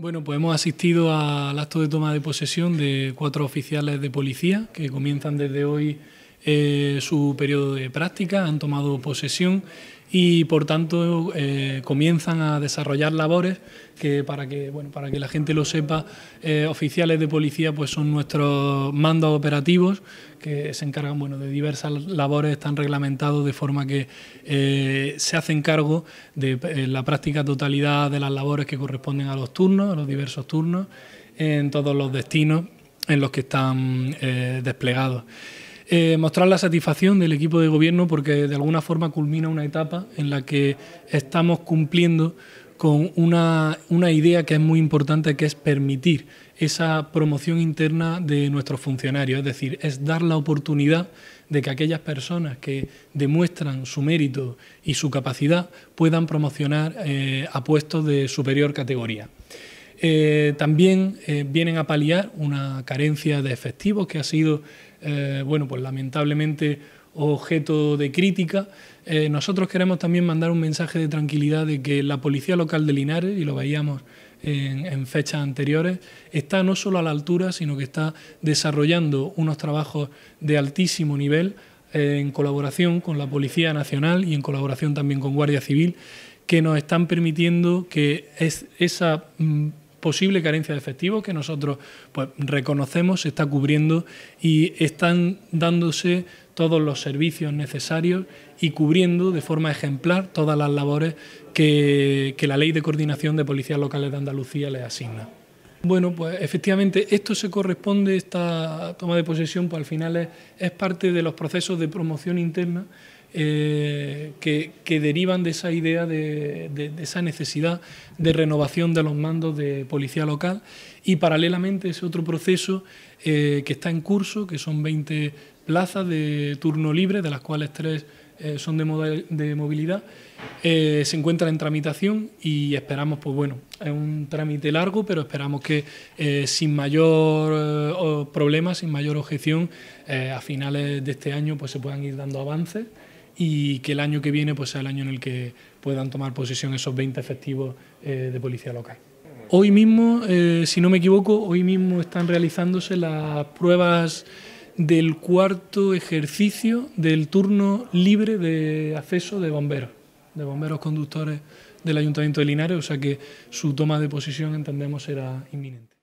Bueno, pues hemos asistido al acto de toma de posesión de cuatro oficiales de policía que comienzan desde hoy eh, su periodo de práctica, han tomado posesión y por tanto eh, comienzan a desarrollar labores que para que bueno para que la gente lo sepa eh, oficiales de policía pues son nuestros mandos operativos que se encargan bueno de diversas labores están reglamentados de forma que se hacen cargo de la práctica totalidad de las labores que corresponden a los turnos a los diversos turnos en todos los destinos en los que están desplegados. Eh, mostrar la satisfacción del equipo de gobierno porque de alguna forma culmina una etapa en la que estamos cumpliendo con una, idea que es muy importante, que es permitir esa promoción interna de nuestros funcionarios, es decir, es dar la oportunidad de que aquellas personas que demuestran su mérito y su capacidad puedan promocionar eh, a puestos de superior categoría. Eh, también eh, vienen a paliar una carencia de efectivos que ha sido, eh, bueno, pues lamentablemente objeto de crítica. nosotros queremos también mandar un mensaje de tranquilidad de que la policía local de Linares, y lo veíamos en, fechas anteriores, está no solo a la altura, sino que está desarrollando unos trabajos de altísimo nivel en colaboración con la Policía Nacional y en colaboración también con Guardia Civil, que nos están permitiendo que esa mm, posible carencia de efectivo que nosotros pues, reconocemos se está cubriendo y están dándose todos los servicios necesarios y cubriendo de forma ejemplar todas las labores que, la Ley de Coordinación de Policías Locales de Andalucía le asigna. Bueno, pues efectivamente esto se corresponde, esta toma de posesión, pues al final es parte de los procesos de promoción interna eh, que, derivan de esa idea, de, esa necesidad de renovación de los mandos de policía local y paralelamente ese otro proceso eh, que está en curso, que son 20 plazas de turno libre, de las cuales tres eh, son de, de movilidad, se encuentra en tramitación y esperamos, pues bueno, es un trámite largo, pero esperamos que sin mayor problema, sin mayor objeción, a finales de este año pues se puedan ir dando avances y que el año que viene pues, sea el año en el que puedan tomar posesión esos 20 efectivos eh, de policía local. Hoy mismo, eh, si no me equivoco, hoy mismo están realizándose las pruebas del cuarto ejercicio del turno libre de acceso de bomberos, de bomberos conductores del Ayuntamiento de Linares, o sea que su toma de posición entendemos era inminente.